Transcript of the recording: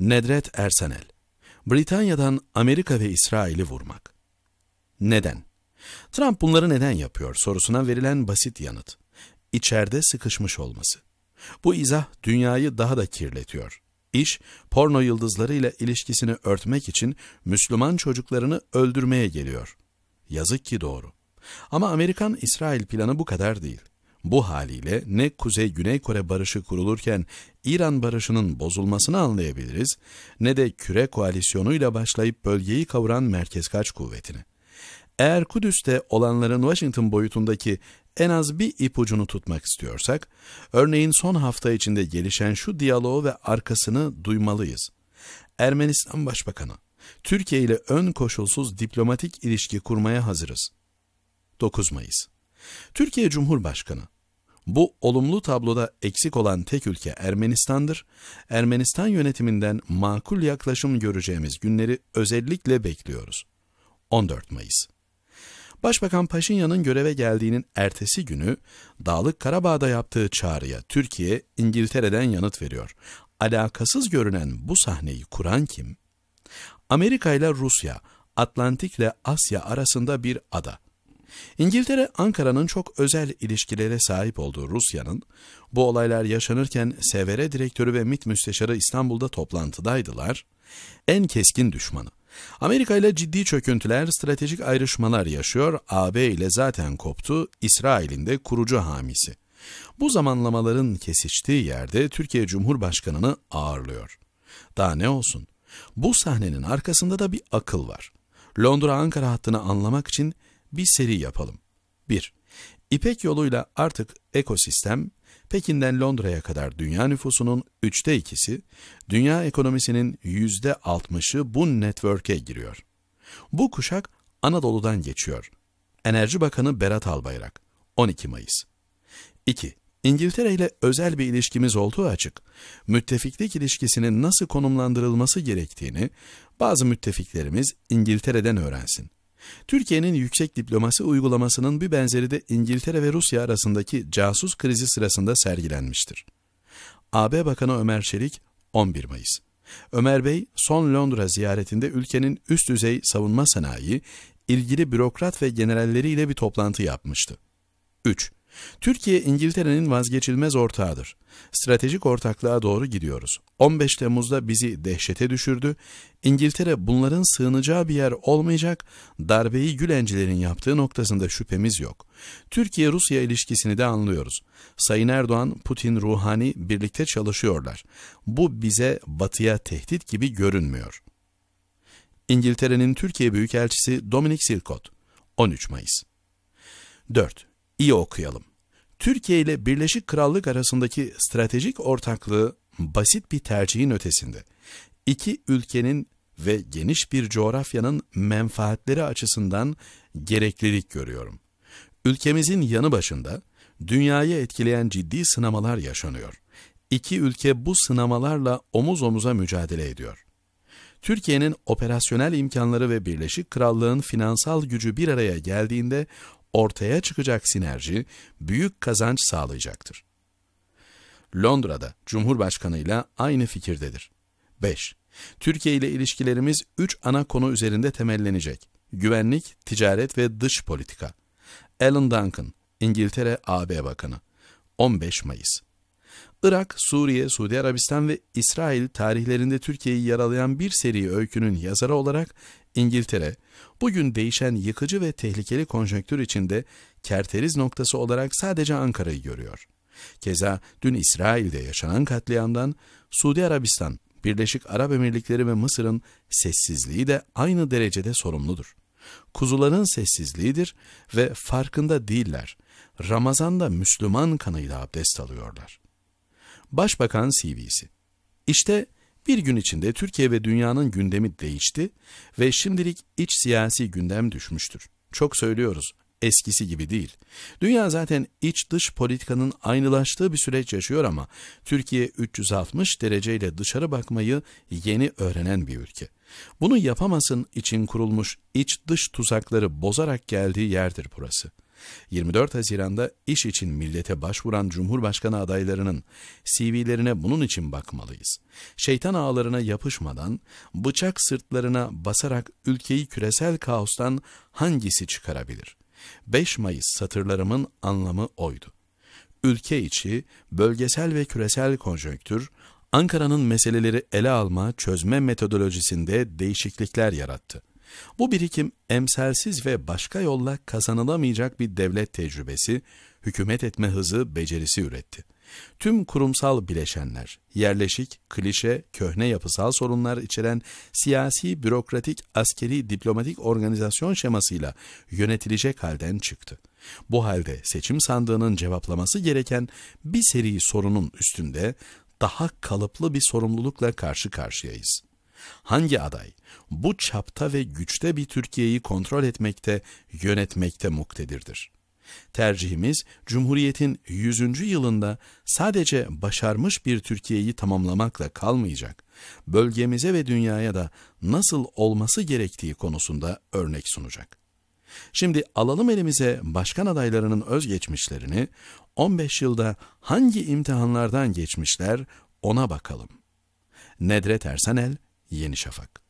Nedret Ersenel Britanya'dan Amerika ve İsrail'i vurmak. Neden? Trump bunları neden yapıyor sorusuna verilen basit yanıt. İçeride sıkışmış olması. Bu izah dünyayı daha da kirletiyor. İş, porno yıldızlarıyla ilişkisini örtmek için Müslüman çocuklarını öldürmeye geliyor. Yazık ki doğru. Ama Amerikan-İsrail planı bu kadar değil. Bu haliyle ne Kuzey-Güney Kore barışı kurulurken İran barışının bozulmasını anlayabiliriz ne de küre koalisyonuyla başlayıp bölgeyi kavuran merkezkaç kuvvetini. Eğer Kudüs'te olanların Washington boyutundaki en az bir ipucunu tutmak istiyorsak, örneğin son hafta içinde gelişen şu diyaloğu ve arkasını duymalıyız. Ermenistan Başbakanı, Türkiye ile ön koşulsuz diplomatik ilişki kurmaya hazırız. 9 Mayıs Türkiye Cumhurbaşkanı bu olumlu tabloda eksik olan tek ülke Ermenistan'dır. Ermenistan yönetiminden makul yaklaşım göreceğimiz günleri özellikle bekliyoruz. 14 Mayıs Başbakan Paşinyan'ın göreve geldiğinin ertesi günü Dağlık Karabağ'da yaptığı çağrıya Türkiye, İngiltere'den yanıt veriyor. Alakasız görünen bu sahneyi kuran kim? Amerika ile Rusya, Atlantik ile Asya arasında bir ada. İngiltere, Ankara'nın çok özel ilişkilere sahip olduğu Rusya'nın, bu olaylar yaşanırken SVR direktörü ve mit müsteşarı İstanbul'da toplantıdaydılar, en keskin düşmanı. Amerika ile ciddi çöküntüler, stratejik ayrışmalar yaşıyor, AB ile zaten koptu, İsrail'in de kurucu hamisi. Bu zamanlamaların kesiştiği yerde Türkiye Cumhurbaşkanı'nı ağırlıyor. Daha ne olsun? Bu sahnenin arkasında da bir akıl var. Londra-Ankara hattını anlamak için bir seri yapalım. 1. İpek yoluyla artık ekosistem, Pekin'den Londra'ya kadar dünya nüfusunun üçte ikisi, dünya ekonomisinin yüzde altmışı bu network'e giriyor. Bu kuşak Anadolu'dan geçiyor. Enerji Bakanı Berat Albayrak, 12 Mayıs. 2. İngiltere ile özel bir ilişkimiz olduğu açık. Müttefiklik ilişkisinin nasıl konumlandırılması gerektiğini bazı müttefiklerimiz İngiltere'den öğrensin. Türkiye'nin yüksek diplomasi uygulamasının bir benzeri de İngiltere ve Rusya arasındaki casus krizi sırasında sergilenmiştir. AB Bakanı Ömer Çelik 11 Mayıs Ömer Bey son Londra ziyaretinde ülkenin üst düzey savunma sanayi, ilgili bürokrat ve generalleriyle bir toplantı yapmıştı. 3. Türkiye İngiltere'nin vazgeçilmez ortağıdır. Stratejik ortaklığa doğru gidiyoruz. 15 Temmuz'da bizi dehşete düşürdü. İngiltere bunların sığınacağı bir yer olmayacak. Darbeyi Gülencilerin yaptığı noktasında şüphemiz yok. Türkiye-Rusya ilişkisini de anlıyoruz. Sayın Erdoğan, Putin, Ruhani birlikte çalışıyorlar. Bu bize batıya tehdit gibi görünmüyor. İngiltere'nin Türkiye Büyükelçisi Dominic Silkot. 13 Mayıs 4 iyi okuyalım. Türkiye ile Birleşik Krallık arasındaki stratejik ortaklığı basit bir tercihin ötesinde. İki ülkenin ve geniş bir coğrafyanın menfaatleri açısından gereklilik görüyorum. Ülkemizin yanı başında dünyayı etkileyen ciddi sınamalar yaşanıyor. İki ülke bu sınamalarla omuz omuza mücadele ediyor. Türkiye'nin operasyonel imkanları ve Birleşik Krallığın finansal gücü bir araya geldiğinde ortaya çıkacak sinerji büyük kazanç sağlayacaktır. Londra'da Cumhurbaşkanı ile aynı fikirdedir. 5. Türkiye ile ilişkilerimiz 3 ana konu üzerinde temellenecek. Güvenlik, ticaret ve dış politika. Alan Duncan, İngiltere AB Bakanı. 15 Mayıs Irak, Suriye, Suudi Arabistan ve İsrail tarihlerinde Türkiye'yi yaralayan bir seri öykünün yazarı olarak İngiltere, bugün değişen yıkıcı ve tehlikeli konjonktür içinde kerteriz noktası olarak sadece Ankara'yı görüyor. Keza dün İsrail'de yaşanan katliamdan Suudi Arabistan, Birleşik Arap Emirlikleri ve Mısır'ın sessizliği de aynı derecede sorumludur. Kuzuların sessizliğidir ve farkında değiller. Ramazan'da Müslüman kanıyla abdest alıyorlar. Başbakan CV'si İşte bir gün içinde Türkiye ve dünyanın gündemi değişti ve şimdilik iç siyasi gündem düşmüştür. Çok söylüyoruz, eskisi gibi değil. Dünya zaten iç dış politikanın aynılaştığı bir süreç yaşıyor ama Türkiye 360 dereceyle dışarı bakmayı yeni öğrenen bir ülke. Bunu yapamasın için kurulmuş iç dış tuzakları bozarak geldiği yerdir burası.'' 24 Haziran'da iş için millete başvuran Cumhurbaşkanı adaylarının CV'lerine bunun için bakmalıyız. Şeytan ağlarına yapışmadan, bıçak sırtlarına basarak ülkeyi küresel kaostan hangisi çıkarabilir? 5 Mayıs satırlarımın anlamı oydu. Ülke içi, bölgesel ve küresel konjonktür, Ankara'nın meseleleri ele alma, çözme metodolojisinde değişiklikler yarattı. Bu birikim emsalsiz ve başka yolla kazanılamayacak bir devlet tecrübesi, hükümet etme hızı, becerisi üretti. Tüm kurumsal bileşenler, yerleşik, klişe, köhne yapısal sorunlar içeren siyasi, bürokratik, askeri, diplomatik organizasyon şemasıyla yönetilecek halden çıktı. Bu halde seçim sandığının cevaplaması gereken bir seri sorunun üstünde daha kalıplı bir sorumlulukla karşı karşıyayız. Hangi aday bu çapta ve güçte bir Türkiye'yi kontrol etmekte, yönetmekte muktedirdir? Tercihimiz Cumhuriyet'in 100. yılında sadece başarmış bir Türkiye'yi tamamlamakla kalmayacak, bölgemize ve dünyaya da nasıl olması gerektiği konusunda örnek sunacak. Şimdi alalım elimize başkan adaylarının özgeçmişlerini, 15 yılda hangi imtihanlardan geçmişler ona bakalım. Nedret Ersenel, Yeni Şafak